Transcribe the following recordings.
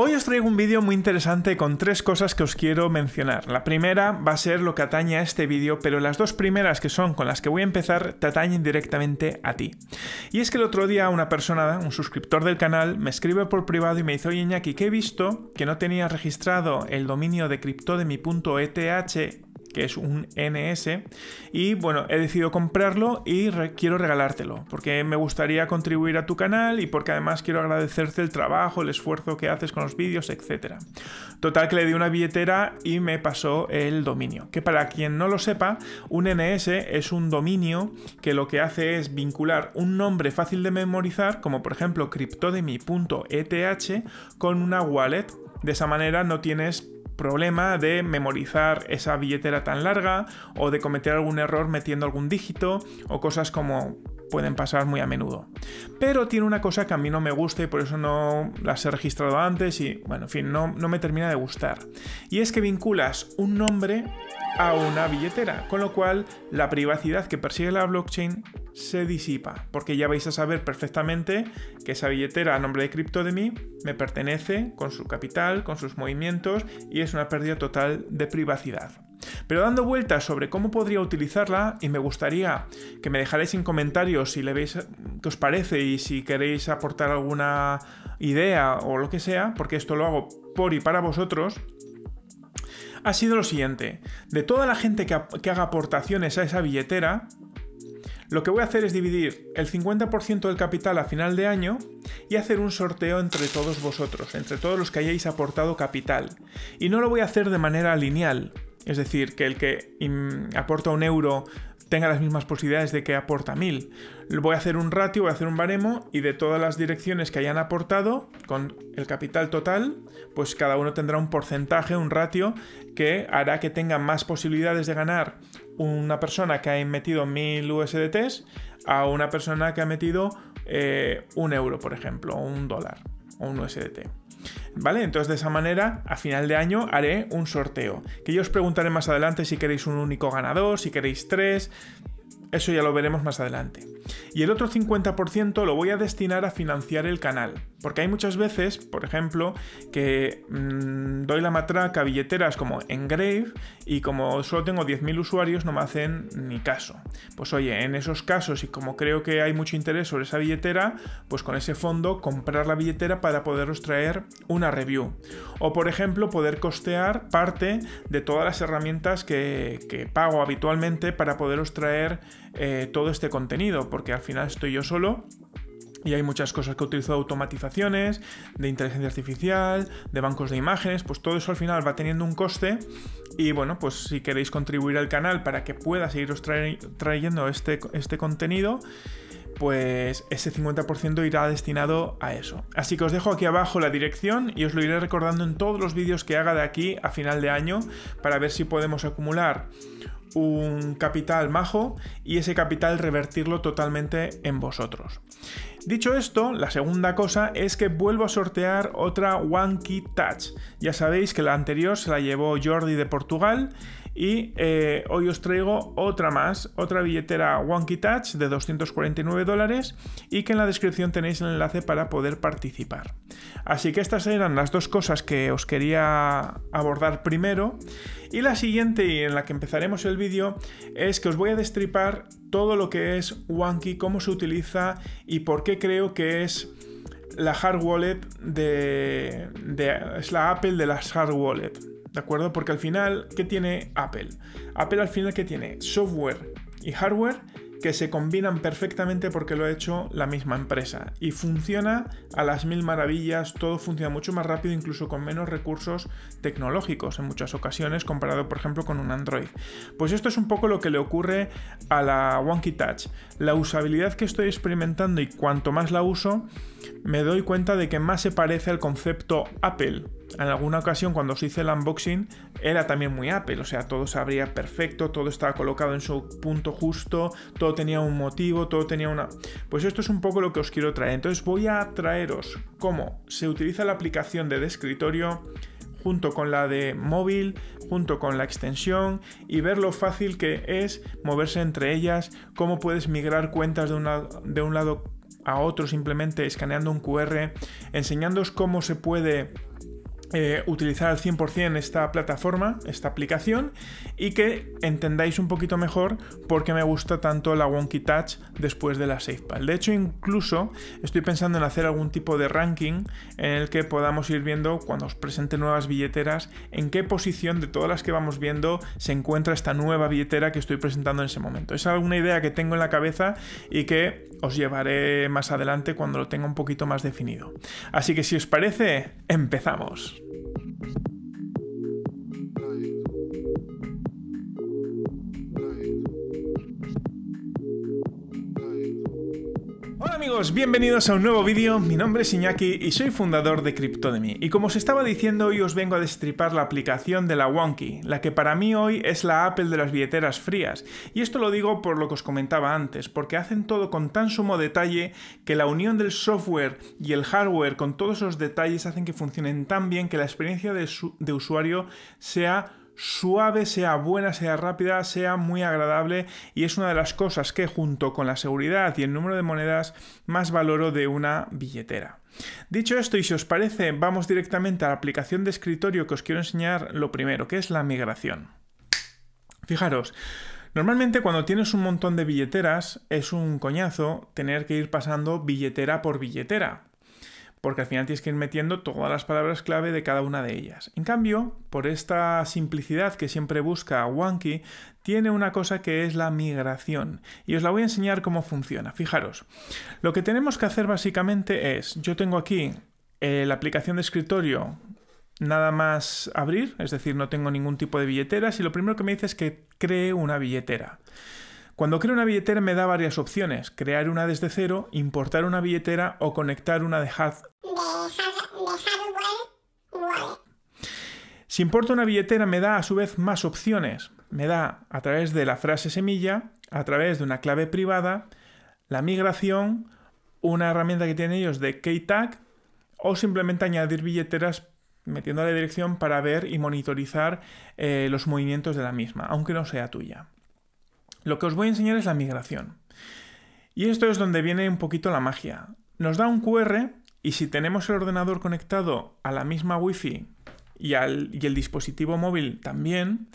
Hoy os traigo un vídeo muy interesante con tres cosas que os quiero mencionar. La primera va a ser lo que atañe a este vídeo, pero las dos primeras que son con las que voy a empezar te atañen directamente a ti. Y es que el otro día una persona, un suscriptor del canal, me escribe por privado y me dice, oye Iñaki, ¿qué he visto que no tenía registrado el dominio de criptodemi.eth que es un NS. Y bueno, he decidido comprarlo y quiero regalártelo, porque me gustaría contribuir a tu canal y porque además quiero agradecerte el trabajo, el esfuerzo que haces con los vídeos, etc. Total que le di una billetera y me pasó el dominio. Que para quien no lo sepa, un NS es un dominio que lo que hace es vincular un nombre fácil de memorizar, como por ejemplo cryptodemy.eth, con una wallet. De esa manera no tienes problema de memorizar esa billetera tan larga o de cometer algún error metiendo algún dígito o cosas como pueden pasar muy a menudo. Pero tiene una cosa que a mí no me gusta y por eso no las he registrado antes y, bueno, en fin, no, me termina de gustar. Y es que vinculas un nombre a una billetera, con lo cual la privacidad que persigue la blockchain se disipa, porque ya vais a saber perfectamente que esa billetera a nombre de cripto de mí, me pertenece con su capital, con sus movimientos y es una pérdida total de privacidad. Pero dando vueltas sobre cómo podría utilizarla, y me gustaría que me dejaréis en comentarios si le veis qué os parece y si queréis aportar alguna idea o lo que sea, porque esto lo hago por y para vosotros ha sido lo siguiente. De toda la gente que, que, haga aportaciones a esa billetera, lo que voy a hacer es dividir el 50% del capital a final de año y hacer un sorteo entre todos vosotros, entre todos los que hayáis aportado capital. Y no lo voy a hacer de manera lineal, es decir, que el que aporta un euro tenga las mismas posibilidades de que aporta mil. Voy a hacer un ratio, voy a hacer un baremo y de todas las direcciones que hayan aportado, con el capital total, pues cada uno tendrá un porcentaje, un ratio, que hará que tenga más posibilidades de ganar una persona que ha metido mil USDTs a una persona que ha metido eh, un euro, por ejemplo, o un dólar, o un USDT. ¿Vale? Entonces de esa manera a final de año haré un sorteo. Que yo os preguntaré más adelante si queréis un único ganador, si queréis tres. Eso ya lo veremos más adelante. Y el otro 50% lo voy a destinar a financiar el canal. Porque hay muchas veces, por ejemplo, que mm, doy la matraca a billeteras como Engrave y como solo tengo 10.000 usuarios no me hacen ni caso. Pues oye, en esos casos y como creo que hay mucho interés sobre esa billetera, pues con ese fondo comprar la billetera para poderos traer una review. O por ejemplo, poder costear parte de todas las herramientas que, que pago habitualmente para poderos traer eh, todo este contenido, porque al final estoy yo solo y hay muchas cosas que utilizo de automatizaciones, de inteligencia artificial, de bancos de imágenes, pues todo eso al final va teniendo un coste. Y bueno, pues si queréis contribuir al canal para que pueda seguiros trayendo este, este contenido, pues ese 50% irá destinado a eso. Así que os dejo aquí abajo la dirección y os lo iré recordando en todos los vídeos que haga de aquí a final de año para ver si podemos acumular un capital majo y ese capital revertirlo totalmente en vosotros. Dicho esto, la segunda cosa es que vuelvo a sortear otra One Key Touch. Ya sabéis que la anterior se la llevó Jordi de Portugal y eh, hoy os traigo otra más, otra billetera Wonky Touch de 249 dólares y que en la descripción tenéis el enlace para poder participar. Así que estas eran las dos cosas que os quería abordar primero. Y la siguiente, y en la que empezaremos el vídeo, es que os voy a destripar todo lo que es Wonky, cómo se utiliza y por qué creo que es la hard de, es la Apple de las hard wallet ¿de acuerdo? Porque al final, ¿qué tiene Apple? Apple al final, ¿qué tiene? Software y hardware que se combinan perfectamente porque lo ha hecho la misma empresa y funciona a las mil maravillas, todo funciona mucho más rápido incluso con menos recursos tecnológicos en muchas ocasiones comparado por ejemplo con un Android. Pues esto es un poco lo que le ocurre a la Wonky Touch. La usabilidad que estoy experimentando y cuanto más la uso, me doy cuenta de que más se parece al concepto Apple en alguna ocasión cuando os hice el unboxing era también muy Apple, o sea, todo se abría perfecto, todo estaba colocado en su punto justo, todo tenía un motivo, todo tenía una... Pues esto es un poco lo que os quiero traer. Entonces voy a traeros cómo se utiliza la aplicación de, escritorio junto con la de móvil, junto con la extensión y ver lo fácil que es moverse entre ellas, cómo puedes migrar cuentas de, de un lado a otro simplemente escaneando un QR, enseñándoos cómo se puede eh, utilizar al 100% esta plataforma, esta aplicación, y que entendáis un poquito mejor por qué me gusta tanto la Wonky Touch después de la SafePal. De hecho, incluso estoy pensando en hacer algún tipo de ranking en el que podamos ir viendo cuando os presente nuevas billeteras en qué posición de todas las que vamos viendo se encuentra esta nueva billetera que estoy presentando en ese momento. Es alguna idea que tengo en la cabeza y que os llevaré más adelante cuando lo tenga un poquito más definido. Así que si os parece, empezamos. Peace. amigos, bienvenidos a un nuevo vídeo, mi nombre es Iñaki y soy fundador de CryptoDemy y como os estaba diciendo hoy os vengo a destripar la aplicación de la Wonky, la que para mí hoy es la Apple de las billeteras frías y esto lo digo por lo que os comentaba antes, porque hacen todo con tan sumo detalle que la unión del software y el hardware con todos esos detalles hacen que funcionen tan bien que la experiencia de, de usuario sea suave, sea buena, sea rápida, sea muy agradable y es una de las cosas que junto con la seguridad y el número de monedas más valoro de una billetera. Dicho esto, y si os parece, vamos directamente a la aplicación de escritorio que os quiero enseñar lo primero, que es la migración. Fijaros, Normalmente cuando tienes un montón de billeteras es un coñazo tener que ir pasando billetera por billetera porque al final tienes que ir metiendo todas las palabras clave de cada una de ellas. En cambio, por esta simplicidad que siempre busca Wanky, tiene una cosa que es la migración. Y os la voy a enseñar cómo funciona. Fijaros, lo que tenemos que hacer básicamente es, yo tengo aquí eh, la aplicación de escritorio nada más abrir, es decir, no tengo ningún tipo de billeteras y lo primero que me dice es que cree una billetera. Cuando creo una billetera me da varias opciones, crear una desde cero, importar una billetera o conectar una de, hard... Si importo una billetera me da a su vez más opciones. Me da a través de la frase semilla, a través de una clave privada, la migración, una herramienta que tienen ellos de k o simplemente añadir billeteras metiendo la dirección para ver y monitorizar eh, los movimientos de la misma, aunque no sea tuya. Lo que os voy a enseñar es la migración. Y esto es donde viene un poquito la magia. Nos da un QR y si tenemos el ordenador conectado a la misma Wi-Fi y, al, y el dispositivo móvil también,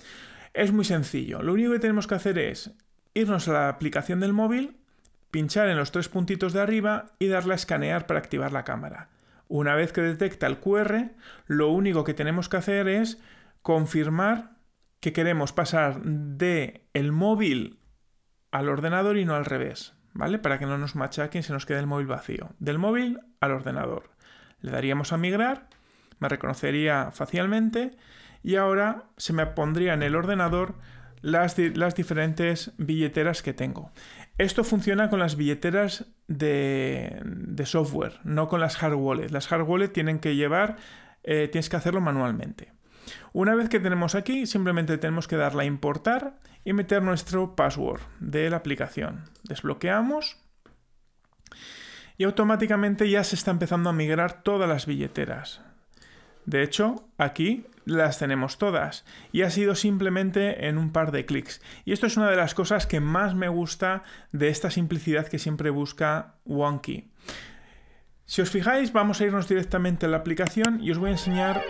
es muy sencillo. Lo único que tenemos que hacer es irnos a la aplicación del móvil, pinchar en los tres puntitos de arriba y darle a escanear para activar la cámara. Una vez que detecta el QR, lo único que tenemos que hacer es confirmar que queremos pasar de el móvil al ordenador y no al revés, ¿vale? Para que no nos machaquen y se nos quede el móvil vacío. Del móvil al ordenador. Le daríamos a migrar, me reconocería facialmente y ahora se me pondría en el ordenador las, las diferentes billeteras que tengo. Esto funciona con las billeteras de, de, software, no con las hard wallet. Las hard wallets tienen que llevar, eh, tienes que hacerlo manualmente. Una vez que tenemos aquí, simplemente tenemos que darle a importar y meter nuestro password de la aplicación. Desbloqueamos y automáticamente ya se está empezando a migrar todas las billeteras. De hecho, aquí las tenemos todas y ha sido simplemente en un par de clics. Y esto es una de las cosas que más me gusta de esta simplicidad que siempre busca Wonky. Si os fijáis, vamos a irnos directamente a la aplicación y os voy a enseñar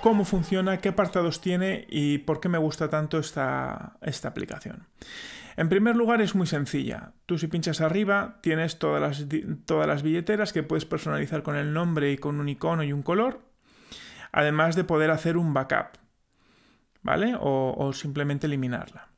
cómo funciona, qué apartados tiene y por qué me gusta tanto esta, esta aplicación. En primer lugar es muy sencilla. Tú si pinchas arriba tienes todas las, todas las billeteras que puedes personalizar con el nombre y con un icono y un color, además de poder hacer un backup, ¿vale? O, simplemente eliminarla.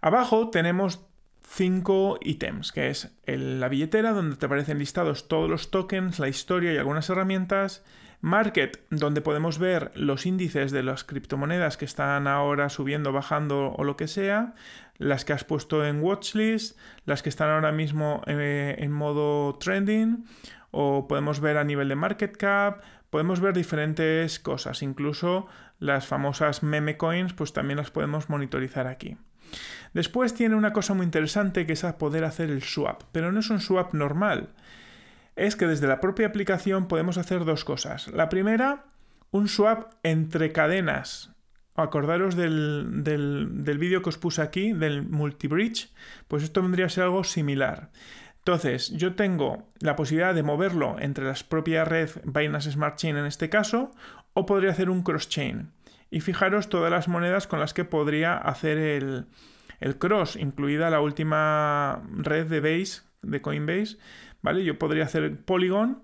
Abajo tenemos cinco ítems, que es la billetera donde te aparecen listados todos los tokens, la historia y algunas herramientas. Market, donde podemos ver los índices de las criptomonedas que están ahora subiendo, bajando o lo que sea, las que has puesto en watchlist, las que están ahora mismo eh, en modo trending, o podemos ver a nivel de market cap, podemos ver diferentes cosas, incluso las famosas meme coins, pues también las podemos monitorizar aquí. Después tiene una cosa muy interesante que es poder hacer el swap, pero no es un swap normal es que desde la propia aplicación podemos hacer dos cosas. La primera, un swap entre cadenas. Acordaros del, vídeo que os puse aquí, del multibridge, pues esto vendría a ser algo similar. Entonces, yo tengo la posibilidad de moverlo entre las propias red Binance Smart Chain en este caso, o podría hacer un cross-chain. Y fijaros todas las monedas con las que podría hacer el, el cross, incluida la última red de Base de Coinbase, ¿vale? Yo podría hacer Polygon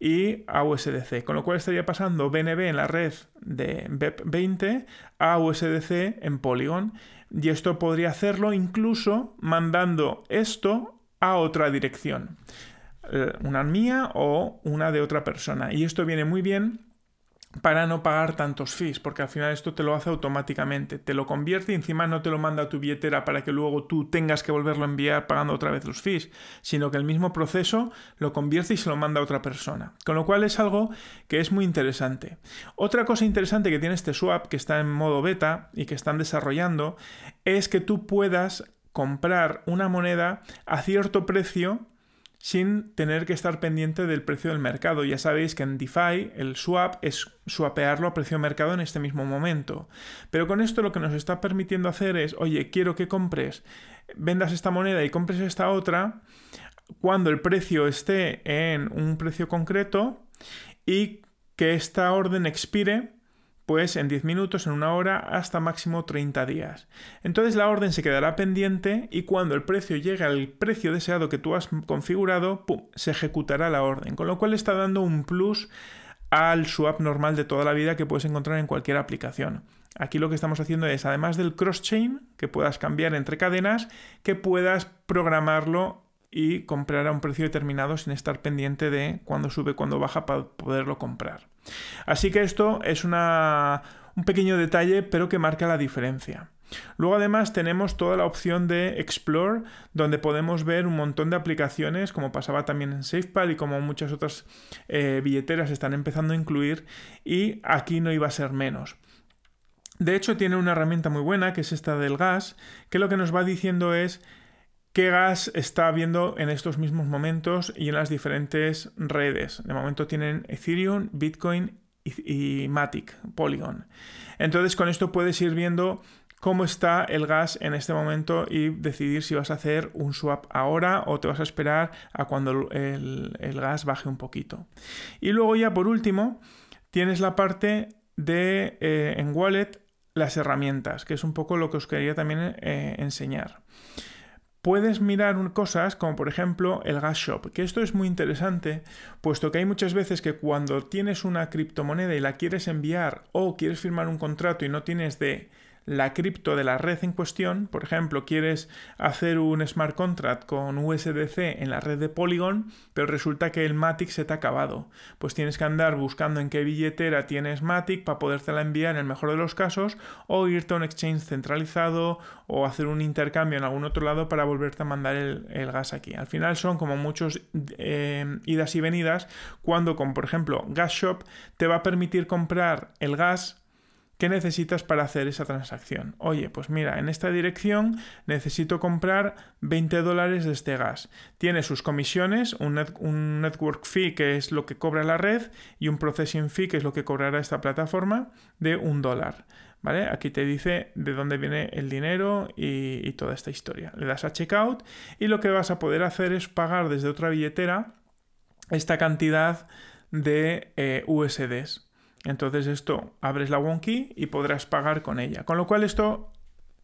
y a USDC, con lo cual estaría pasando BNB en la red de BEP20 a USDC en Polygon. Y esto podría hacerlo incluso mandando esto a otra dirección, eh, una mía o una de otra persona. Y esto viene muy bien para no pagar tantos fees, porque al final esto te lo hace automáticamente, te lo convierte y encima no te lo manda a tu billetera para que luego tú tengas que volverlo a enviar pagando otra vez los fees, sino que el mismo proceso lo convierte y se lo manda a otra persona. Con lo cual es algo que es muy interesante. Otra cosa interesante que tiene este swap, que está en modo beta y que están desarrollando, es que tú puedas comprar una moneda a cierto precio sin tener que estar pendiente del precio del mercado. Ya sabéis que en DeFi el swap es swapearlo a precio mercado en este mismo momento. Pero con esto lo que nos está permitiendo hacer es, oye, quiero que compres, vendas esta moneda y compres esta otra, cuando el precio esté en un precio concreto y que esta orden expire pues en 10 minutos, en una hora, hasta máximo 30 días. Entonces la orden se quedará pendiente y cuando el precio llegue al precio deseado que tú has configurado, se ejecutará la orden, con lo cual está dando un plus al swap normal de toda la vida que puedes encontrar en cualquier aplicación. Aquí lo que estamos haciendo es, además del cross-chain, que puedas cambiar entre cadenas, que puedas programarlo y comprar a un precio determinado sin estar pendiente de cuándo sube, cuándo baja para poderlo comprar. Así que esto es un pequeño detalle, pero que marca la diferencia. Luego además tenemos toda la opción de Explore, donde podemos ver un montón de aplicaciones, como pasaba también en SafePal y como muchas otras eh, billeteras están empezando a incluir, y aquí no iba a ser menos. De hecho, tiene una herramienta muy buena, que es esta del gas, que lo que nos va diciendo es qué gas está habiendo en estos mismos momentos y en las diferentes redes. De momento tienen Ethereum, Bitcoin y, Matic, Polygon. Entonces con esto puedes ir viendo cómo está el gas en este momento y decidir si vas a hacer un swap ahora o te vas a esperar a cuando el, gas baje un poquito. Y luego ya por último tienes la parte de eh, en wallet las herramientas, que es un poco lo que os quería también eh, enseñar. Puedes mirar cosas como por ejemplo el gas shop, que esto es muy interesante, puesto que hay muchas veces que cuando tienes una criptomoneda y la quieres enviar o quieres firmar un contrato y no tienes de la cripto de la red en cuestión. Por ejemplo, quieres hacer un smart contract con USDC en la red de Polygon, pero resulta que el Matic se te ha acabado. Pues tienes que andar buscando en qué billetera tienes Matic para la enviar en el mejor de los casos, o irte a un exchange centralizado, o hacer un intercambio en algún otro lado para volverte a mandar el, gas aquí. Al final son como muchos eh, idas y venidas, cuando con, por ejemplo, Gas Shop te va a permitir comprar el gas ¿Qué necesitas para hacer esa transacción? Oye, pues mira, en esta dirección necesito comprar 20 dólares de este gas. Tiene sus comisiones, un, network fee que es lo que cobra la red y un processing fee que es lo que cobrará esta plataforma de un dólar. ¿Vale? Aquí te dice de dónde viene el dinero y, toda esta historia. Le das a checkout y lo que vas a poder hacer es pagar desde otra billetera esta cantidad de eh, USDs. Entonces esto abres la WonKey y podrás pagar con ella. Con lo cual esto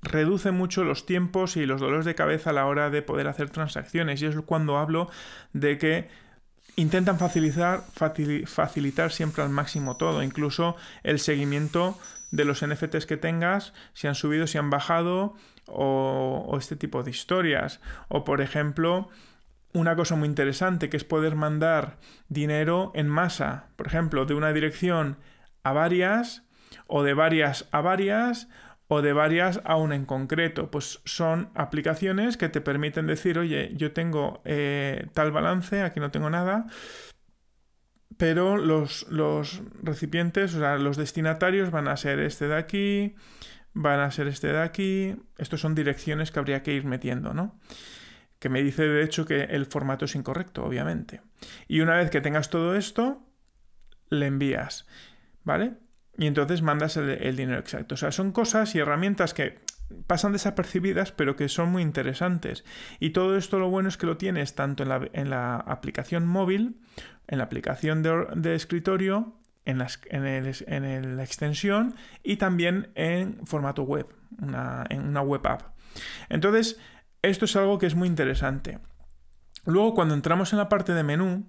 reduce mucho los tiempos y los dolores de cabeza a la hora de poder hacer transacciones. Y es cuando hablo de que intentan facilitar, facilitar siempre al máximo todo, incluso el seguimiento de los NFTs que tengas, si han subido, si han bajado, o este tipo de historias. O por ejemplo, una cosa muy interesante que es poder mandar dinero en masa, por ejemplo, de una dirección a varias o de varias a varias o de varias a una en concreto. Pues son aplicaciones que te permiten decir, oye, yo tengo eh, tal balance, aquí no tengo nada, pero los, los recipientes, o sea, los destinatarios van a ser este de aquí, van a ser este de aquí. Estos son direcciones que habría que ir metiendo, ¿no? que me dice de hecho que el formato es incorrecto, obviamente. Y una vez que tengas todo esto, le envías, ¿vale? Y entonces mandas el, dinero exacto. O sea, son cosas y herramientas que pasan desapercibidas, pero que son muy interesantes. Y todo esto lo bueno es que lo tienes tanto en la, aplicación móvil, en la aplicación de, escritorio, en, las, en, la extensión y también en formato web, en una web app. Entonces, esto es algo que es muy interesante. Luego, cuando entramos en la parte de menú,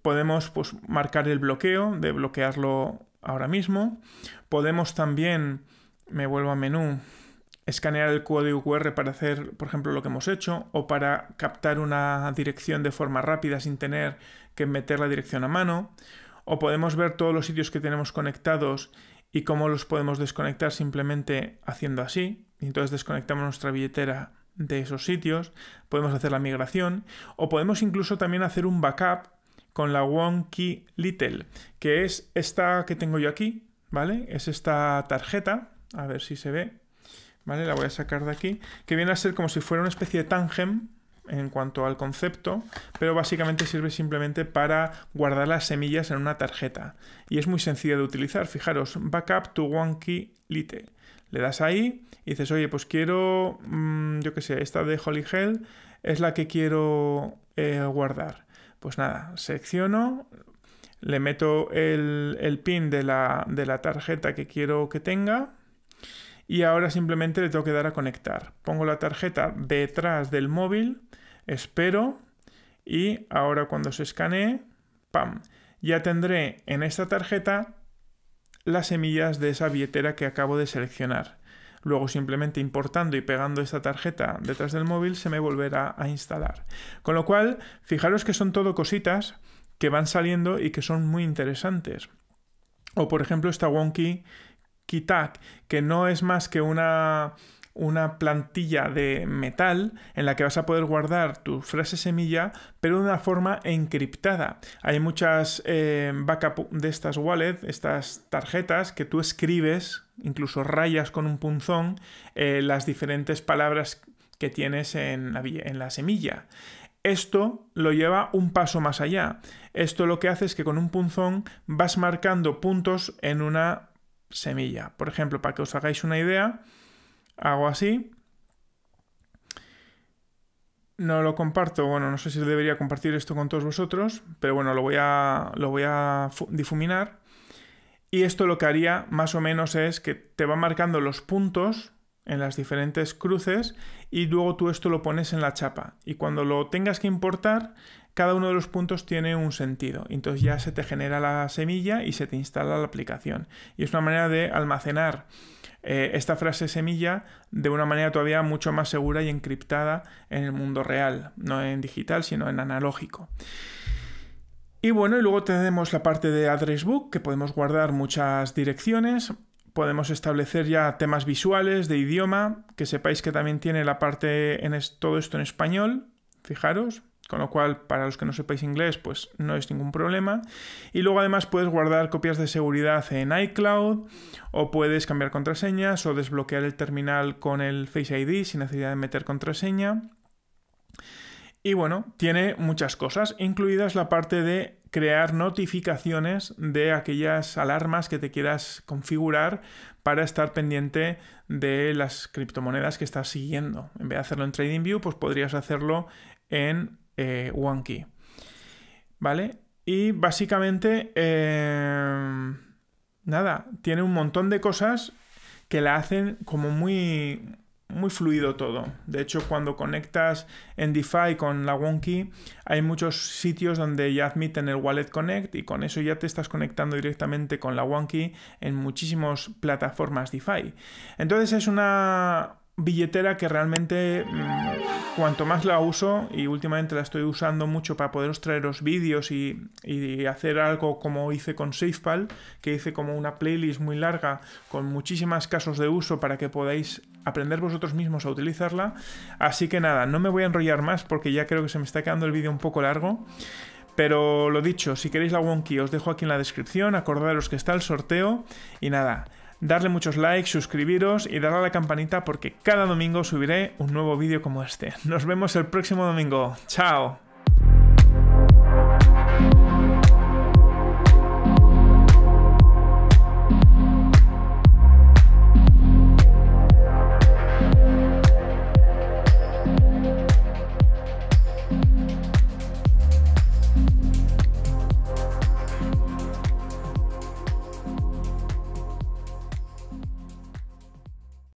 podemos pues, marcar el bloqueo, de bloquearlo ahora mismo. Podemos también, me vuelvo a menú, escanear el código QR para hacer, por ejemplo, lo que hemos hecho, o para captar una dirección de forma rápida sin tener que meter la dirección a mano, o podemos ver todos los sitios que tenemos conectados y cómo los podemos desconectar simplemente haciendo así, entonces desconectamos nuestra billetera de esos sitios, podemos hacer la migración o podemos incluso también hacer un backup con la Wonky Little, que es esta que tengo yo aquí, ¿vale? Es esta tarjeta, a ver si se ve, ¿vale? La voy a sacar de aquí, que viene a ser como si fuera una especie de tangem en cuanto al concepto, pero básicamente sirve simplemente para guardar las semillas en una tarjeta. Y es muy sencilla de utilizar, fijaros, backup to Wonky Little. Le das ahí y dices, oye, pues quiero, mm, yo qué sé, esta de Holy Hell es la que quiero eh, guardar. Pues nada, selecciono, le meto el, pin de la, de la tarjeta que quiero que tenga y ahora simplemente le tengo que dar a conectar. Pongo la tarjeta detrás del móvil, espero y ahora cuando se escanee, ¡pam! Ya tendré en esta tarjeta las semillas de esa billetera que acabo de seleccionar. Luego simplemente importando y pegando esta tarjeta detrás del móvil se me volverá a instalar. Con lo cual, fijaros que son todo cositas que van saliendo y que son muy interesantes. O por ejemplo esta Wonky Kitak, que no es más que una una plantilla de metal en la que vas a poder guardar tu frase semilla, pero de una forma encriptada. Hay muchas eh, backup de estas wallets, estas tarjetas que tú escribes, incluso rayas con un punzón, eh, las diferentes palabras que tienes en la semilla. Esto lo lleva un paso más allá. Esto lo que hace es que con un punzón vas marcando puntos en una semilla. Por ejemplo, para que os hagáis una idea, hago así. No lo comparto, bueno, no sé si debería compartir esto con todos vosotros, pero bueno, lo voy a, lo voy a difuminar. Y esto lo que haría más o menos es que te va marcando los puntos en las diferentes cruces y luego tú esto lo pones en la chapa y cuando lo tengas que importar cada uno de los puntos tiene un sentido entonces ya se te genera la semilla y se te instala la aplicación y es una manera de almacenar eh, esta frase semilla de una manera todavía mucho más segura y encriptada en el mundo real no en digital sino en analógico y bueno, y luego tenemos la parte de address book, que podemos guardar muchas direcciones podemos establecer ya temas visuales, de idioma, que sepáis que también tiene la parte en todo esto en español, fijaros, con lo cual para los que no sepáis inglés pues no es ningún problema y luego además puedes guardar copias de seguridad en iCloud o puedes cambiar contraseñas o desbloquear el terminal con el Face ID sin necesidad de meter contraseña y bueno, tiene muchas cosas, incluidas la parte de crear notificaciones de aquellas alarmas que te quieras configurar para estar pendiente de las criptomonedas que estás siguiendo. En vez de hacerlo en TradingView, pues podrías hacerlo en eh, OneKey. ¿Vale? Y básicamente, eh, nada, tiene un montón de cosas que la hacen como muy, muy fluido todo. De hecho, cuando conectas en DeFi con la OneKey hay muchos sitios donde ya admiten el Wallet Connect y con eso ya te estás conectando directamente con la OneKey en muchísimas plataformas DeFi. Entonces es una, billetera que realmente mm, cuanto más la uso y últimamente la estoy usando mucho para poderos traeros vídeos y, hacer algo como hice con SafePal que hice como una playlist muy larga con muchísimas casos de uso para que podáis aprender vosotros mismos a utilizarla así que nada no me voy a enrollar más porque ya creo que se me está quedando el vídeo un poco largo pero lo dicho, si queréis la Wonky os dejo aquí en la descripción, acordaros que está el sorteo y nada, darle muchos likes, suscribiros y darle a la campanita porque cada domingo subiré un nuevo vídeo como este. Nos vemos el próximo domingo. ¡Chao!